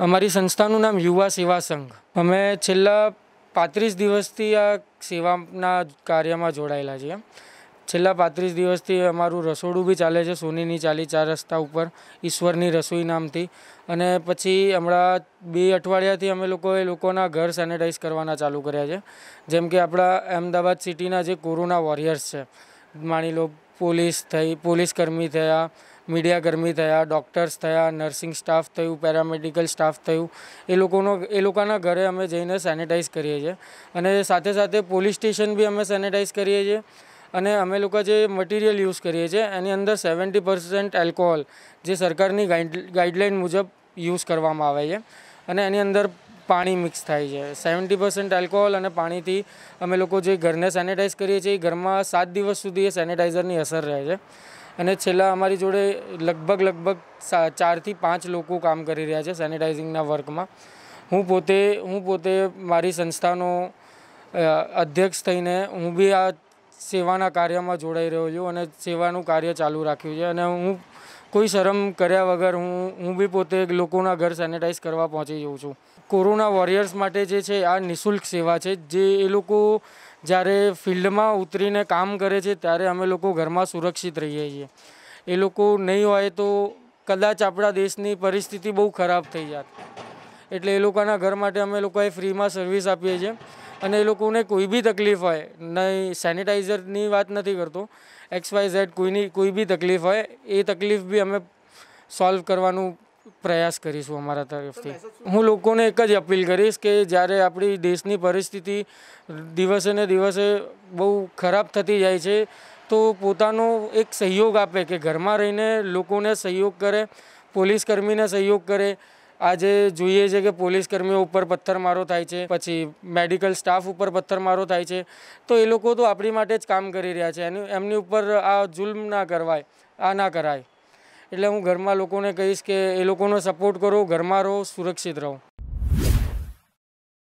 અમારી સંસ્થાનું નામ યુવા સેવા સંઘ અમે છેલ્લા પાંત્રીસ દિવસથી આ સેવાના કાર્યમાં જોડાયેલા છીએ છેલ્લા પાંત્રીસ દિવસથી અમારું રસોડું બી ચાલે છે સોનીની ચાલી ચાર રસ્તા ઉપર ઈશ્વરની રસોઈ નામથી અને પછી હમણાં બે અઠવાડિયાથી અમે લોકોએ લોકોના ઘર સેનેટાઈઝ કરવાના ચાલુ કર્યા છે જેમ કે આપણા અમદાવાદ સિટીના જે કોરોના વોરિયર્સ છે માની લો પોલીસ થઈ પોલીસકર્મી થયા મીડિયાકર્મી થયા ડૉક્ટર્સ થયા નર્સિંગ સ્ટાફ થયું પેરામેડિકલ સ્ટાફ થયું એ લોકોનો એ લોકોના ઘરે અમે જઈને સેનિટાઈઝ કરીએ છીએ અને સાથે સાથે પોલીસ સ્ટેશન બી અમે સેનિટાઈઝ કરીએ છીએ અને અમે લોકો જે મટીરિયલ યુઝ કરીએ છીએ એની અંદર સેવન્ટી પર્સન્ટ એલ્કોહોલ જે સરકારની ગાઈડ ગાઈડલાઇન મુજબ યુઝ કરવામાં આવે છે અને એની અંદર પાણી મિક્સ થાય છે સેવન્ટી પર્સન્ટ આલ્કોહોલ અને પાણીથી અમે લોકો જે ઘરને સેનેટાઈઝ કરીએ છીએ એ ઘરમાં સાત દિવસ સુધી એ સેનેટાઈઝરની અસર રહે છે અને છેલ્લા અમારી જોડે લગભગ લગભગ ચારથી પાંચ લોકો કામ કરી રહ્યા છે સેનેટાઈઝિંગના વર્કમાં હું પોતે હું પોતે મારી સંસ્થાનો અધ્યક્ષ થઈને હું બી આ સેવાના કાર્યમાં જોડાઈ રહ્યો છું અને સેવાનું કાર્ય ચાલુ રાખ્યું છે અને હું કોઈ શરમ કર્યા વગર હું હું બી પોતે લોકોના ઘર સેનેટાઈઝ કરવા પહોંચી જઉં છું કોરોના વોરિયર્સ માટે જે છે આ નિઃશુલ્ક સેવા છે જે એ લોકો જ્યારે ફિલ્ડમાં ઉતરીને કામ કરે છે ત્યારે અમે લોકો ઘરમાં સુરક્ષિત રહીએ છીએ એ લોકો નહીં હોય તો કદાચ આપણા દેશની પરિસ્થિતિ બહુ ખરાબ થઈ જાત એટલે એ લોકોના ઘર માટે અમે લોકોએ ફ્રીમાં સર્વિસ આપીએ છીએ અને એ લોકોને કોઈ બી તકલીફ હોય નહીં સેનિટાઈઝરની વાત નથી કરતો એક્સ વાય ઝેડ કોઈની કોઈ બી તકલીફ હોય એ તકલીફ બી અમે સોલ્વ કરવાનું પ્રયાસ કરીશું અમારા તરફથી હું લોકોને એક જ અપીલ કરીશ કે જ્યારે આપણી દેશની પરિસ્થિતિ દિવસે ને દિવસે બહુ ખરાબ થતી જાય છે તો પોતાનો એક સહયોગ આપે કે ઘરમાં રહીને લોકોને સહયોગ કરે પોલીસ કર્મીને સહયોગ કરે આજે જોઈએ છે કે પોલીસ કર્મીઓ ઉપર પથ્થરમારો થાય છે પછી મેડિકલ સ્ટાફ ઉપર પથ્થરમારો થાય છે તો એ લોકો તો આપણી માટે જ કામ કરી રહ્યા છે એની એમની ઉપર આ જુલ્મ ના કરવાય આ ના કરાય એટલે હું ઘરમાં લોકોને કહીશ કે એ લોકોનો સપોર્ટ કરો ઘરમાં રહો સુરક્ષિત રહો